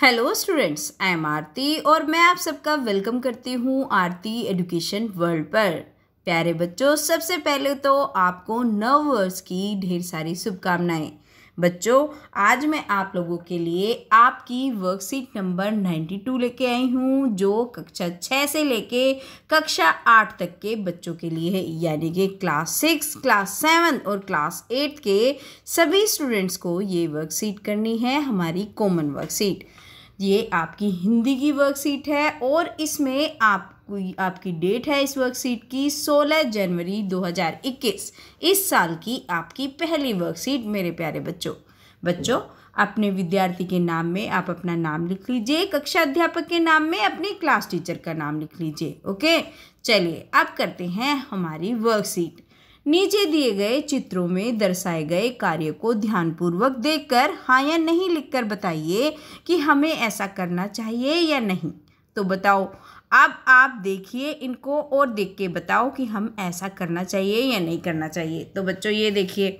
hello students I am Aarti और मैं आप सबका वेलकम करती हूँ आरती एजुकेशन वर्ल्ड पर प्यारे बच्चों सबसे पहले तो आपको नव वर्ष की ढेर सारी शुभकामनाएं बच्चों आज मैं आप लोगों के लिए आपकी वर्कशीट नंबर 92 लेके आई हूँ जो कक्षा छः से लेके कक्षा आठ तक के बच्चों के लिए है यानी कि क्लास सिक्स क्लास सेवन और क्लास एट के सभी स्टूडेंट्स को ये वर्कशीट करनी है हमारी कॉमन वर्कशीट ये आपकी हिंदी की वर्कशीट है और इसमें आप आपकी डेट है इस वर्कशीट की 16 जनवरी 2021 इस साल की आपकी पहली वर्कशीट मेरे प्यारे बच्चों बच्चों अपने विद्यार्थी के नाम में आप अपना नाम लिख लीजिए कक्षा अध्यापक के नाम में अपने क्लास टीचर का नाम लिख लीजिए ओके चलिए अब करते हैं हमारी वर्कशीट नीचे दिए गए चित्रों में दर्शाए गए कार्य को ध्यानपूर्वक देखकर हाँ या नहीं लिखकर बताइए कि हमें ऐसा करना चाहिए या नहीं तो बताओ अब आप देखिए इनको और देख के बताओ कि हम ऐसा करना चाहिए या नहीं करना चाहिए तो बच्चों ये देखिए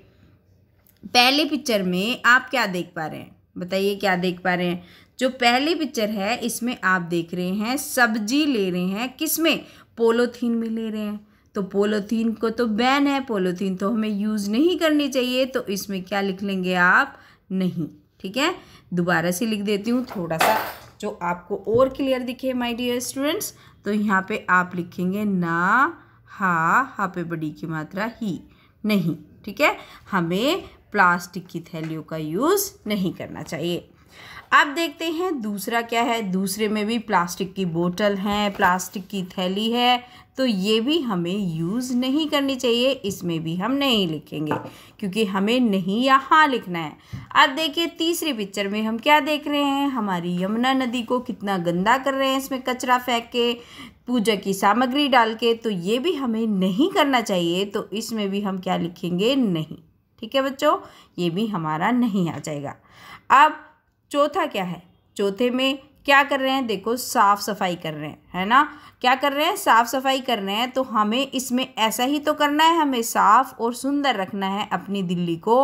पहली पिक्चर में आप क्या देख पा रहे हैं बताइए क्या देख पा रहे हैं जो पहली पिक्चर है इसमें आप देख रहे हैं सब्जी ले रहे हैं किस में पोलोथीन में ले रहे हैं तो पोलोथीन को तो बैन है पोलोथीन तो हमें यूज़ नहीं करनी चाहिए तो इसमें क्या लिख लेंगे आप नहीं ठीक है दोबारा से लिख देती हूँ थोड़ा सा जो आपको और क्लियर दिखे माय डियर स्टूडेंट्स तो यहाँ पे आप लिखेंगे ना हा हा पे बड़ी की मात्रा ही नहीं ठीक है हमें प्लास्टिक की थैलियों का यूज़ नहीं करना चाहिए अब देखते हैं दूसरा क्या है दूसरे में भी प्लास्टिक की बोतल है प्लास्टिक की थैली है तो ये भी हमें यूज़ नहीं करनी चाहिए इसमें भी हम नहीं लिखेंगे क्योंकि हमें नहीं या हाँ लिखना है अब देखिए तीसरी पिक्चर में हम क्या देख रहे हैं हमारी यमुना नदी को कितना गंदा कर रहे हैं इसमें कचरा फेंक के पूजा की सामग्री डाल के तो ये भी हमें नहीं करना चाहिए तो इसमें भी हम क्या लिखेंगे नहीं ठीक है बच्चों ये भी हमारा नहीं आ जाएगा अब चौथा क्या है चौथे में क्या कर रहे हैं देखो साफ़ सफाई कर रहे हैं है ना क्या कर रहे हैं साफ़ सफाई कर रहे हैं तो हमें इसमें ऐसा ही तो करना है हमें साफ़ और सुंदर रखना है अपनी दिल्ली को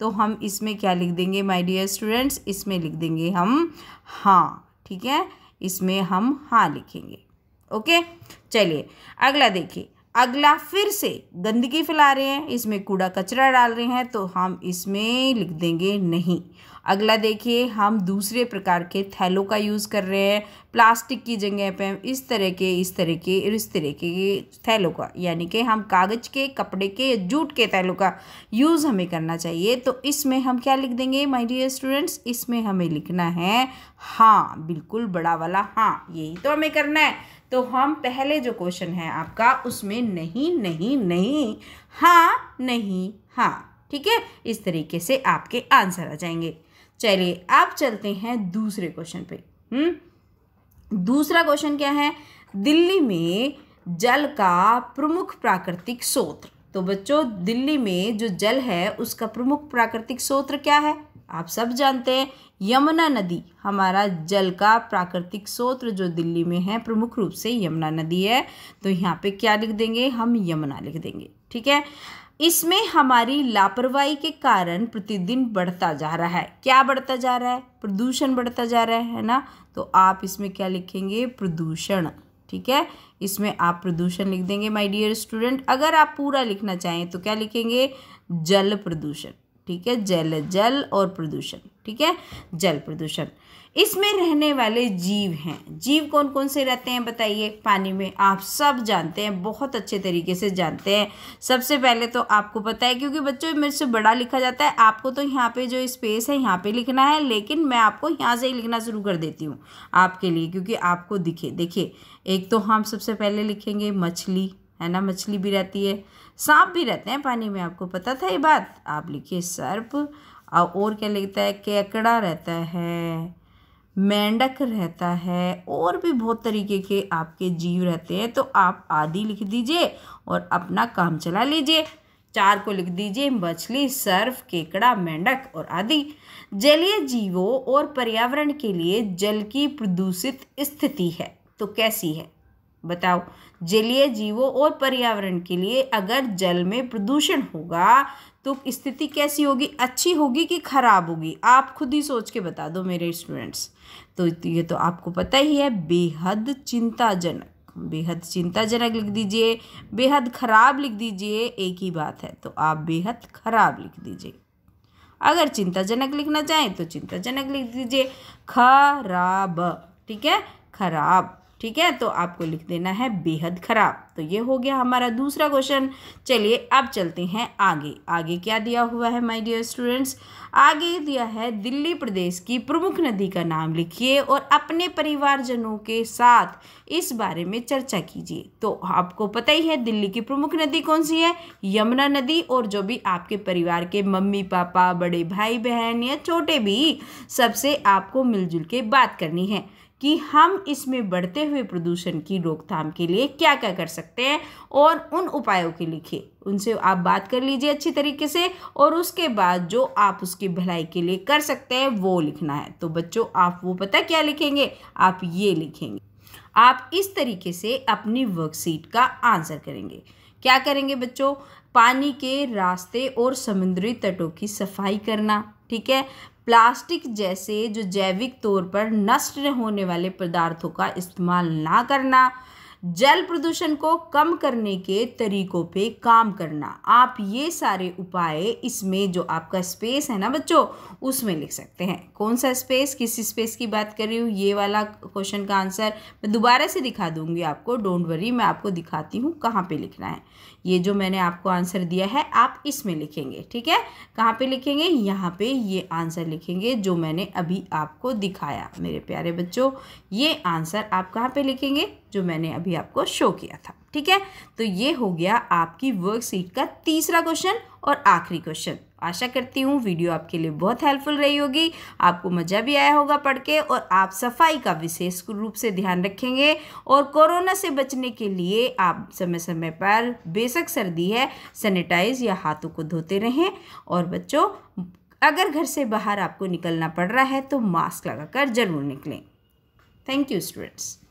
तो हम इसमें क्या लिख देंगे माय डियर स्टूडेंट्स इसमें लिख देंगे हम हाँ ठीक है इसमें हम हाँ लिखेंगे ओके चलिए अगला देखिए अगला फिर से गंदगी फैला रहे हैं इसमें कूड़ा कचरा डाल रहे हैं तो हम इसमें लिख देंगे नहीं अगला देखिए हम दूसरे प्रकार के थैलों का यूज़ कर रहे हैं प्लास्टिक की जगह पे हम इस तरह के इस तरह के और इस तरह के थैलों का यानी कि हम कागज़ के कपड़े के जूट के थैलों का यूज़ हमें करना चाहिए तो इसमें हम क्या लिख देंगे माय डियर स्टूडेंट्स इसमें हमें लिखना है हाँ बिल्कुल बड़ा वाला हाँ यही तो हमें करना है तो हम पहले जो क्वेश्चन है आपका उसमें नहीं नहीं नहीं हाँ नहीं हाँ ठीक है इस तरीके से आपके आंसर आ जाएंगे चलिए अब चलते हैं दूसरे क्वेश्चन पे हम्म दूसरा क्वेश्चन क्या है दिल्ली में जल का प्रमुख प्राकृतिक स्रोत तो बच्चों दिल्ली में जो जल है उसका प्रमुख प्राकृतिक स्रोत क्या है आप सब जानते हैं यमुना नदी हमारा जल का प्राकृतिक स्रोत जो दिल्ली में है प्रमुख रूप से यमुना नदी है तो यहाँ पे क्या लिख देंगे हम यमुना लिख देंगे ठीक है इसमें हमारी लापरवाही के कारण प्रतिदिन बढ़ता जा रहा है क्या बढ़ता जा रहा है प्रदूषण बढ़ता जा रहा है है ना तो आप इसमें क्या लिखेंगे प्रदूषण ठीक है इसमें आप प्रदूषण लिख देंगे माय डियर स्टूडेंट अगर आप पूरा लिखना चाहें तो क्या लिखेंगे जल प्रदूषण ठीक है जल जल और प्रदूषण ठीक है जल प्रदूषण इसमें रहने वाले जीव हैं जीव कौन कौन से रहते हैं बताइए पानी में आप सब जानते हैं बहुत अच्छे तरीके से जानते हैं सबसे पहले तो आपको पता है क्योंकि बच्चों मेरे से बड़ा लिखा जाता है आपको तो यहाँ पे जो स्पेस है यहाँ पे लिखना है लेकिन मैं आपको यहाँ से ही लिखना शुरू कर देती हूँ आपके लिए क्योंकि आपको दिखे देखिए एक तो हम सबसे पहले लिखेंगे मछली है ना मछली भी रहती है सांप भी रहते हैं पानी में आपको पता था ये बात आप लिखिए सर्प और क्या लिखता है केकड़ा रहता है मेंढक रहता है और भी बहुत तरीके के आपके जीव रहते हैं तो आप आदि लिख दीजिए और अपना काम चला लीजिए चार को लिख दीजिए मछली सर्फ केकड़ा मेंढक और आदि जलीय जीवों और पर्यावरण के लिए जल की प्रदूषित स्थिति है तो कैसी है बताओ जलीय जीवों और पर्यावरण के लिए अगर जल में प्रदूषण होगा तो स्थिति कैसी होगी अच्छी होगी कि खराब होगी आप खुद ही सोच के बता दो मेरे स्टूडेंट्स तो ये तो आपको पता ही है बेहद चिंताजनक बेहद चिंताजनक लिख दीजिए बेहद खराब लिख दीजिए एक ही बात है तो आप बेहद खराब लिख दीजिए अगर चिंताजनक लिखना चाहें तो चिंताजनक लिख दीजिए खराब ठीक है खराब ठीक है तो आपको लिख देना है बेहद ख़राब तो ये हो गया हमारा दूसरा क्वेश्चन चलिए अब चलते हैं आगे आगे क्या दिया हुआ है माय डियर स्टूडेंट्स आगे दिया है दिल्ली प्रदेश की प्रमुख नदी का नाम लिखिए और अपने परिवारजनों के साथ इस बारे में चर्चा कीजिए तो आपको पता ही है दिल्ली की प्रमुख नदी कौन सी है यमुना नदी और जो भी आपके परिवार के मम्मी पापा बड़े भाई बहन या छोटे भी सबसे आपको मिलजुल के बात करनी है कि हम इसमें बढ़ते हुए प्रदूषण की रोकथाम के लिए क्या क्या कर सकते हैं और उन उपायों के लिखे उनसे आप बात कर लीजिए अच्छी तरीके से और उसके बाद जो आप उसकी भलाई के लिए कर सकते हैं वो लिखना है तो बच्चों आप वो पता क्या लिखेंगे आप ये लिखेंगे आप इस तरीके से अपनी वर्कशीट का आंसर करेंगे क्या करेंगे बच्चों पानी के रास्ते और समुद्री तटों की सफाई करना ठीक है प्लास्टिक जैसे जो जैविक तौर पर नष्ट होने वाले पदार्थों का इस्तेमाल ना करना जल प्रदूषण को कम करने के तरीकों पे काम करना आप ये सारे उपाय इसमें जो आपका स्पेस है ना बच्चों उसमें लिख सकते हैं कौन सा स्पेस किस स्पेस की बात कर रही हूँ ये वाला क्वेश्चन का आंसर मैं दोबारा से दिखा दूंगी आपको डोंट वरी मैं आपको दिखाती हूँ कहाँ पे लिखना है ये जो मैंने आपको आंसर दिया है आप इसमें लिखेंगे ठीक है कहाँ पे लिखेंगे यहाँ पर ये आंसर लिखेंगे जो मैंने अभी आपको दिखाया मेरे प्यारे बच्चों ये आंसर आप कहाँ पे लिखेंगे जो मैंने अभी अभी आपको शो किया था ठीक है तो ये हो गया आपकी वर्कशीट का तीसरा क्वेश्चन और आखिरी क्वेश्चन आशा करती हूँ वीडियो आपके लिए बहुत हेल्पफुल रही होगी आपको मज़ा भी आया होगा पढ़ के और आप सफाई का विशेष रूप से ध्यान रखेंगे और कोरोना से बचने के लिए आप समय समय पर बेशक सर्दी है सैनिटाइज या हाथों को धोते रहें और बच्चों अगर घर से बाहर आपको निकलना पड़ रहा है तो मास्क लगाकर ज़रूर निकलें थैंक यू स्टूडेंट्स